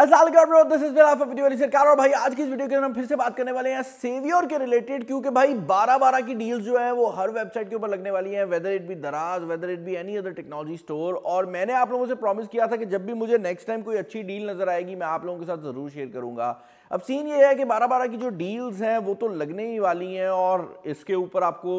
Aslam this is video सरकार और भाई आज की इस वीडियो के अंदर हम फिर से बात करने वाले हैं सेवियर के रिलेटेड क्योंकि भाई 12 12 की डील्स जो है वो हर वेबसाइट के ऊपर लगने वाली है whether it be Daraz whether it be any other technology store और मैंने आप लोगों से प्रॉमिस किया था कि जब भी मुझे नेक्स्ट टाइम कोई अच्छी डील नजर आएगी मैं आप लोगों के साथ जरूर शेयर करूंगा अब सीन ये है कि बारह बारह की जो डील्स हैं वो तो लगने ही वाली हैं और इसके ऊपर आपको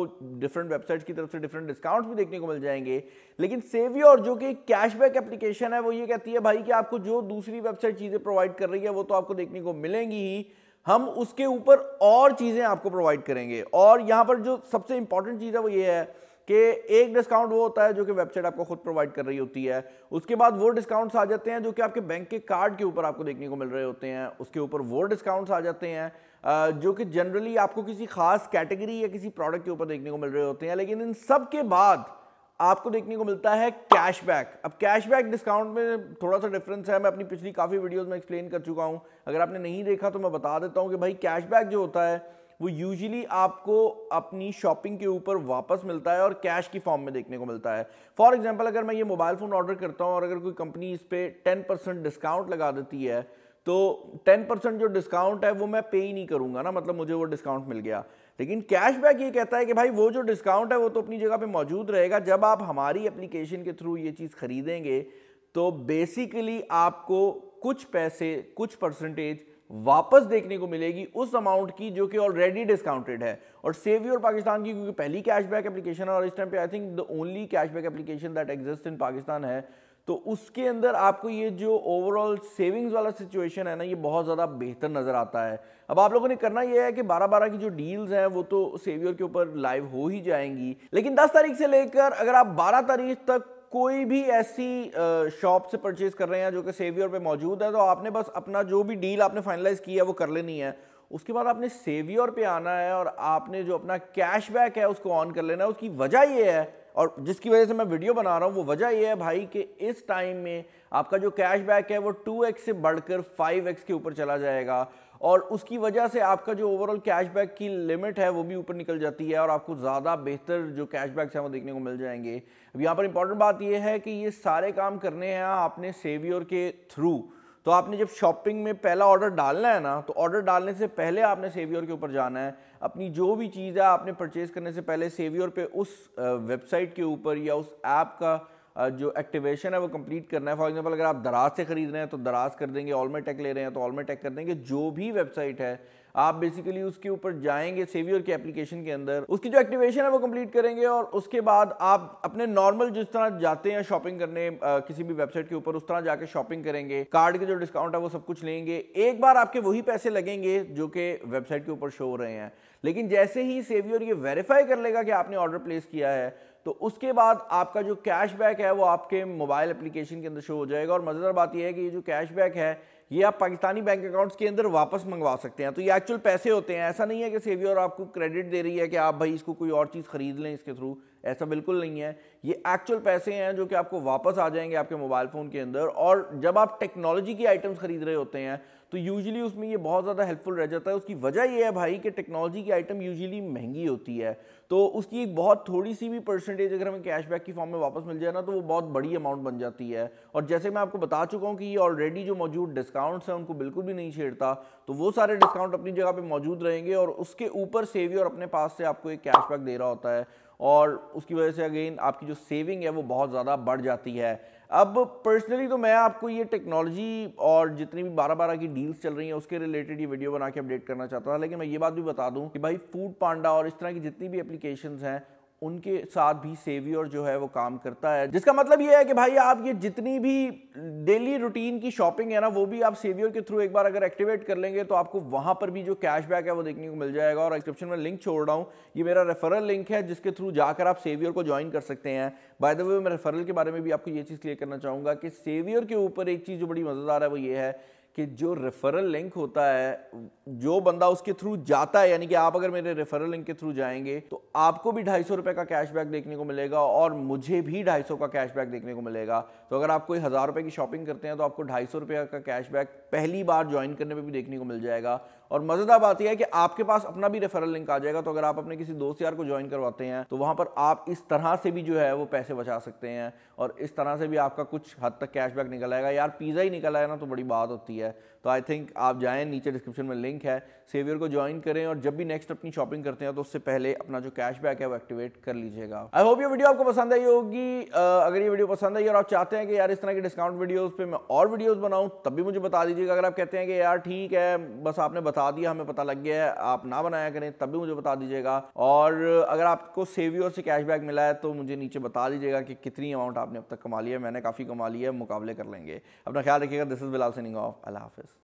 डिफरेंट वेबसाइट्स की तरफ से डिफरेंट डिस्काउंट्स भी देखने को मिल जाएंगे लेकिन सेवियर जो कि कैशबैक एप्लीकेशन है वो ये कहती है भाई कि आपको जो दूसरी वेबसाइट चीज़ें प्रोवाइड कर रही है वो तो आपको देखने को मिलेंगी ही हम उसके ऊपर और चीज़ें आपको प्रोवाइड करेंगे और यहाँ पर जो सबसे इंपॉर्टेंट चीज़ है वो ये है कि एक डिस्काउंट वो होता है जो कि वेबसाइट आपको खुद प्रोवाइड कर रही होती है उसके बाद वो डिस्काउंट्स आ जाते हैं जो कि आपके बैंक के कार्ड के ऊपर आपको देखने को मिल रहे होते हैं उसके ऊपर वो डिस्काउंट्स आ जाते हैं जो कि जनरली आपको किसी खास कैटेगरी या किसी प्रोडक्ट के ऊपर देखने को मिल रहे होते हैं लेकिन इन सब के बाद आपको देखने को मिलता है कैशबैक अब कैशबैक डिस्काउंट में थोड़ा सा डिफरेंस है मैं अपनी पिछली काफ़ी वीडियोस में एक्सप्लेन कर चुका हूं अगर आपने नहीं देखा तो मैं बता देता हूं कि भाई कैशबैक जो होता है वो यूजुअली आपको अपनी शॉपिंग के ऊपर वापस मिलता है और कैश की फॉर्म में देखने को मिलता है फॉर एग्जाम्पल अगर मैं ये मोबाइल फ़ोन ऑर्डर करता हूँ और अगर कोई कंपनी इस पर टेन परसेंट डिस्काउंट लगा देती है तो टेन परसेंट जो डिस्काउंट है वो मैं पे ही नहीं करूँगा ना मतलब मुझे वो डिस्काउंट मिल गया लेकिन कैशबैक ये कहता है कि भाई वो जो डिस्काउंट है वो तो अपनी जगह पे मौजूद रहेगा जब आप हमारी एप्लीकेशन के थ्रू ये चीज़ खरीदेंगे तो बेसिकली आपको कुछ पैसे कुछ परसेंटेज वापस देखने को मिलेगी उस अमाउंट की जो कि ऑलरेडी डिस्काउंटेड है और सेव योर पाकिस्तान की क्योंकि पहली कैशबैक एप्लीकेशन है और इस टाइम पे I think the only cashback application that exist in Pakistan है तो उसके अंदर आपको ये जो ओवरऑल सेविंग्स वाला सिचुएशन है ना ये बहुत ज़्यादा बेहतर नज़र आता है अब आप लोगों ने करना ये है कि बारह बारह की जो डील्स हैं वो तो सेवियर के ऊपर लाइव हो ही जाएंगी लेकिन 10 तारीख से लेकर अगर आप 12 तारीख तक कोई भी ऐसी शॉप से परचेज कर रहे हैं जो कि सेवियर पे मौजूद है तो आपने बस अपना जो भी डील आपने फाइनलाइज किया है वो कर लेनी है उसके बाद आपने सेवियर पे आना है और आपने जो अपना कैशबैक है उसको ऑन कर लेना है उसकी वजह ये है और जिसकी वजह से मैं वीडियो बना रहा हूँ वो वजह ये है भाई कि इस टाइम में आपका जो कैशबैक है वो 2x से बढ़कर 5x के ऊपर चला जाएगा और उसकी वजह से आपका जो ओवरऑल कैशबैक की लिमिट है वो भी ऊपर निकल जाती है और आपको ज़्यादा बेहतर जो कैशबैक्स हैं वो देखने को मिल जाएंगे अब यहाँ पर इंपॉर्टेंट बात यह है कि ये सारे काम करने हैं आपने सेवियर के थ्रू तो आपने जब शॉपिंग में पहला ऑर्डर डालना है ना तो ऑर्डर डालने से पहले आपने सेवियर के ऊपर जाना है अपनी जो भी चीज़ है आपने परचेज़ करने से पहले सेवियर पे उस वेबसाइट के ऊपर या उस ऐप का जो एक्टिवेशन है वो कंप्लीट करना है फॉर एग्जांपल अगर आप दराज से ख़रीद रहे हैं तो दराज कर देंगे ऑलमे टेक ले रहे हैं तो ऑलमे टेक कर देंगे जो भी वेबसाइट है आप बेसिकली उसके ऊपर जाएंगे सेवियर के एप्लीकेशन के अंदर उसकी जो एक्टिवेशन है वो कंप्लीट करेंगे और उसके बाद आप अपने नॉर्मल जिस तरह जाते हैं शॉपिंग करने आ, किसी भी वेबसाइट के ऊपर उस तरह जाके शॉपिंग करेंगे कार्ड के जो डिस्काउंट है वो सब कुछ लेंगे एक बार आपके वही पैसे लगेंगे जो कि वेबसाइट के ऊपर शो हो रहे हैं लेकिन जैसे ही सेवियर ये वेरीफाई कर लेगा कि आपने ऑर्डर प्लेस किया है तो उसके बाद आपका जो कैशबैक है वो आपके मोबाइल एप्लीकेशन के अंदर शो हो जाएगा और मज़ेदार बात यह है कि ये जो कैशबैक है ये आप पाकिस्तानी बैंक अकाउंट्स के अंदर वापस मंगवा सकते हैं तो ये एक्चुअल पैसे होते हैं ऐसा नहीं है कि सेवियर आपको क्रेडिट दे रही है कि आप भाई इसको कोई और चीज़ खरीद लें इसके थ्रू ऐसा बिल्कुल नहीं है ये एक्चुअल पैसे हैं जो कि आपको वापस आ जाएंगे आपके मोबाइल फ़ोन के अंदर और जब आप टेक्नोलॉजी की आइटम्स खरीद रहे होते हैं तो यूजुअली उसमें ये बहुत ज़्यादा हेल्पफुल रह जाता है उसकी वजह ये है भाई कि टेक्नोलॉजी की आइटम यूजुअली महंगी होती है तो उसकी एक बहुत थोड़ी सी भी परसेंटेज अगर हमें कैशबैक की फॉर्म में वापस मिल जाए ना तो वो बहुत बड़ी अमाउंट बन जाती है और जैसे मैं आपको बता चुका हूँ कि ये ऑलरेडी जो मौजूद डिस्काउंट्स हैं उनको बिल्कुल भी नहीं छेड़ता तो वो सारे डिस्काउंट अपनी जगह पर मौजूद रहेंगे और उसके ऊपर सेवी और अपने पास से आपको एक कैशबैक दे रहा होता है और उसकी वजह से अगेन आपकी जो सेविंग है वो बहुत ज़्यादा बढ़ जाती है अब पर्सनली तो मैं आपको ये टेक्नोलॉजी और जितनी भी बारह बारह की डील्स चल रही हैं उसके रिलेटेड ये वीडियो बना के अपडेट करना चाहता था लेकिन मैं ये बात भी बता दूं कि भाई फूड पांडा और इस तरह की जितनी भी एप्लीकेशंस हैं उनके साथ भी सेवियर जो है वो काम करता है जिसका मतलब ये है कि भाई आप ये जितनी भी डेली रूटीन की शॉपिंग है ना वो भी आप सेवियर के थ्रू एक बार अगर एक्टिवेट कर लेंगे तो आपको वहां पर भी जो कैशबैक है वो देखने को मिल जाएगा और एक्सक्रिप्शन में लिंक छोड़ रहा हूँ ये मेरा रेफरल लिंक है जिसके थ्रू जाकर आप सेवियर को ज्वाइन कर सकते हैं बाय द वे मैं रेफरल के बारे में भी आपको ये चीज़ क्लियर करना चाहूँगा कि सेवियर के ऊपर एक चीज़ जो बड़ी मज़ेदार है वो ये है कि जो रेफरल लिंक होता है जो बंदा उसके थ्रू जाता है यानी कि आप अगर मेरे रेफरल लिंक के थ्रू जाएंगे तो आपको भी ढाई सौ रुपये का कैशबैक देखने को मिलेगा और मुझे भी ढाई सौ का कैशबैक देखने को मिलेगा तो अगर आप कोई हज़ार रुपये की शॉपिंग करते हैं तो आपको ढाई सौ रुपये का कैशबैक पहली बार ज्वाइन करने पर भी देखने को मिल जाएगा और मजेदार बात यह है कि आपके पास अपना भी रेफरल लिंक आ जाएगा तो अगर आप अपने किसी दोस्त यार को ज्वाइन करवाते हैं तो वहां पर आप इस तरह से भी जो है वो पैसे बचा सकते हैं और इस तरह से भी आपका कुछ हद तक कैशबैक निकल आएगा यार पिज़्ज़ा ही निकल आएगा ना तो बड़ी बात होती है तो आई थिंक आप जाए नीचे डिस्क्रिप्शन में लिंक है सेवियर को ज्वाइन करें और जब भी नेक्स्ट अपनी शॉपिंग करते हैं तो उससे पहले अपना जो कैशबैक है वो एक्टिवेट कर लीजिएगा आई होप ये वीडियो आपको पसंद आई होगी अगर ये वीडियो पसंद आई और आप चाहते हैं कि यार इस तरह के डिस्काउंट वीडियोज़ पर मैं और वीडियोज़ बनाऊँ तब भी मुझे बता दीजिएगा अगर आप कहते हैं कि यार ठीक है बस आपने बता बता दिया हमें पता लग गया है आप ना बनाया करें तब भी मुझे बता दीजिएगा और अगर आपको सेवियोर से कैशबैक मिला है तो मुझे नीचे बता दीजिएगा कि कितनी अमाउंट आपने अब तक कमा लिया है मैंने काफ़ी कमा लिया है मुकाबले कर लेंगे अपना ख्याल रखिएगा this is Bilal signing off अल्लाह हाफिज़